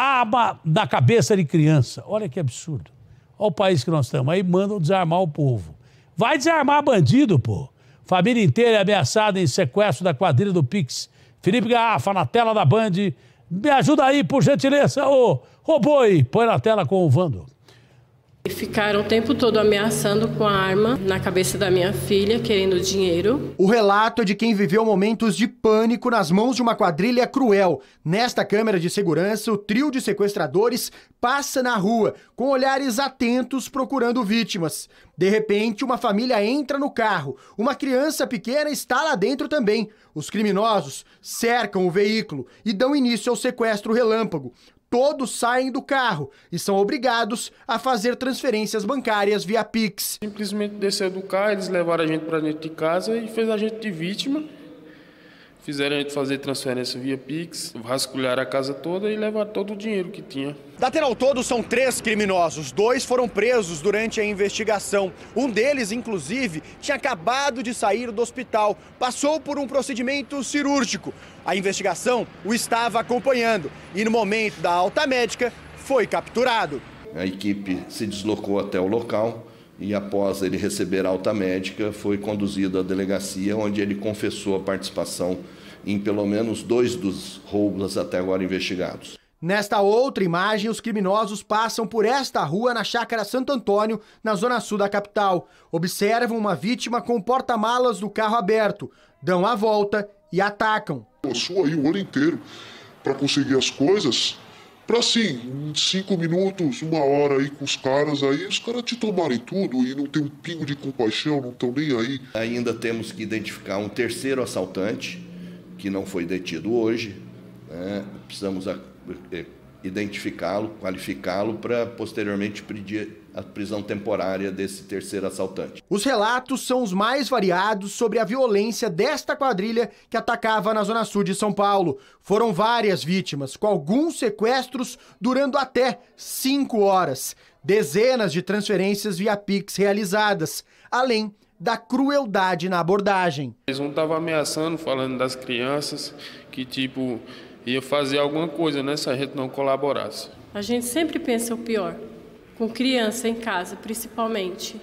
aba da cabeça de criança. Olha que absurdo. Olha o país que nós estamos. Aí mandam desarmar o povo. Vai desarmar bandido, pô. Família inteira é ameaçada em sequestro da quadrilha do Pix. Felipe Garrafa na tela da Band. Me ajuda aí, por gentileza, ô, ô boi. Põe na tela com o Vando. Ficaram o tempo todo ameaçando com a arma na cabeça da minha filha, querendo dinheiro. O relato é de quem viveu momentos de pânico nas mãos de uma quadrilha cruel. Nesta câmera de segurança, o trio de sequestradores passa na rua, com olhares atentos procurando vítimas. De repente, uma família entra no carro. Uma criança pequena está lá dentro também. Os criminosos cercam o veículo e dão início ao sequestro relâmpago todos saem do carro e são obrigados a fazer transferências bancárias via Pix. Simplesmente descer do carro, eles levaram a gente para dentro de casa e fez a gente de vítima Fizeram a gente fazer transferência via Pix, rasculharam a casa toda e levaram todo o dinheiro que tinha. Da ter ao todo, são três criminosos. Dois foram presos durante a investigação. Um deles, inclusive, tinha acabado de sair do hospital. Passou por um procedimento cirúrgico. A investigação o estava acompanhando e, no momento da alta médica, foi capturado. A equipe se deslocou até o local e após ele receber alta médica, foi conduzido à delegacia, onde ele confessou a participação em pelo menos dois dos roubos até agora investigados. Nesta outra imagem, os criminosos passam por esta rua na Chácara Santo Antônio, na zona sul da capital. Observam uma vítima com porta-malas do carro aberto, dão a volta e atacam. Passou aí o ano inteiro para conseguir as coisas, Pra assim, em cinco minutos, uma hora aí com os caras, aí os caras te tomarem tudo e não tem um pingo de compaixão, não estão nem aí. Ainda temos que identificar um terceiro assaltante, que não foi detido hoje. Né? Precisamos eh, identificá-lo, qualificá-lo para posteriormente pedir a prisão temporária desse terceiro assaltante. Os relatos são os mais variados sobre a violência desta quadrilha que atacava na zona sul de São Paulo. Foram várias vítimas, com alguns sequestros durando até cinco horas, dezenas de transferências via Pix realizadas, além da crueldade na abordagem. Eles um estava ameaçando, falando das crianças, que tipo ia fazer alguma coisa, né, se a gente não colaborasse. A gente sempre pensa o pior, com criança em casa, principalmente.